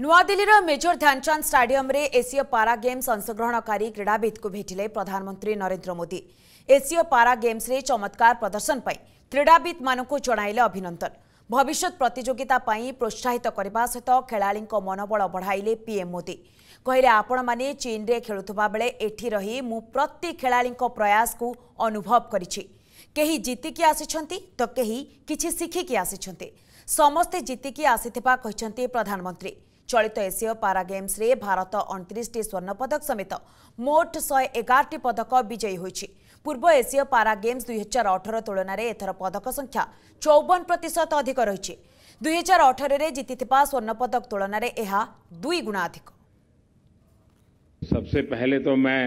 नुआदिल्लीर Major Dhyanchand stadium एसीय para games अंशग्रहणकारी क्रीड़ाविद को भेटिले प्रधानमंत्री नरेंद्र मोदी एसीय पारा गेम्स रे चमत्कार प्रदर्शन पर क्रीड़ाविद मानक जणाइले अभिनंदन भविष्य प्रतियोगिता प्रोत्साहित करने सहित खेला मनोबल बढ़ाइले पीएम मोदी कहले आपण मैंने चीन में खेलुवा बेले एटी रही मु प्रति खेलाड़ी प्रयास को अनुभव करी तो कहीं किसी शिखिकी आसी समस्ते जीतिकी आसी प्रधानमंत्री चलित एसीय पारा गेम्स रे भारत अंतरी स्वर्ण पदक समेत मोट शहे एगार पदक विजयी हो पूर्व एसीय पारा गेम्स दुई हजार अठर तुलन में एथर पदक संख्या चौवन प्रतिशत अधिक रही दुईहजार अठर से जीति स्वर्ण पदक तुलन में यह दुई गुणा अधिक सबसे पहले तो मैं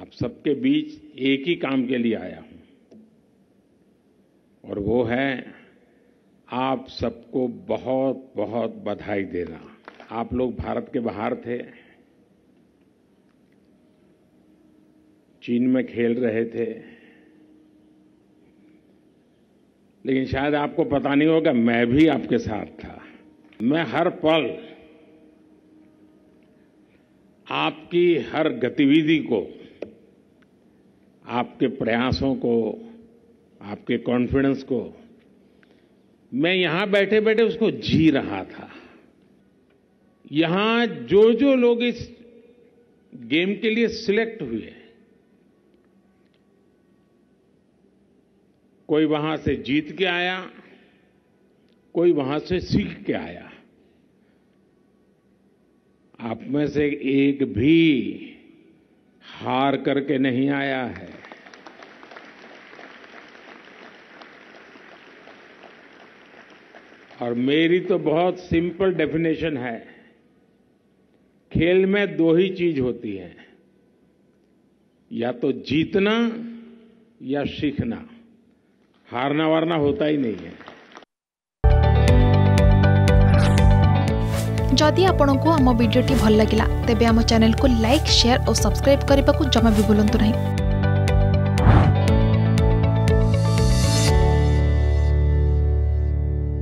आप सबके बीच एक ही काम के लिए आया हूं और वो है आप सबको बहुत बहुत बधाई देना आप लोग भारत के बाहर थे चीन में खेल रहे थे लेकिन शायद आपको पता नहीं होगा मैं भी आपके साथ था मैं हर पल आपकी हर गतिविधि को आपके प्रयासों को आपके कॉन्फिडेंस को मैं यहां बैठे बैठे उसको जी रहा था यहां जो जो लोग इस गेम के लिए सिलेक्ट हुए कोई वहां से जीत के आया कोई वहां से सीख के आया आप में से एक भी हार करके नहीं आया है और मेरी तो बहुत सिंपल डेफिनेशन है खेल में दो ही चीज होती है या तो जीतना या सीखना हारना वारना होता ही नहीं है जदि आपंक आम भिडी भल लगा तेब आम को लाइक शेयर और सब्सक्राइब करने को जमा भी बुलां नहीं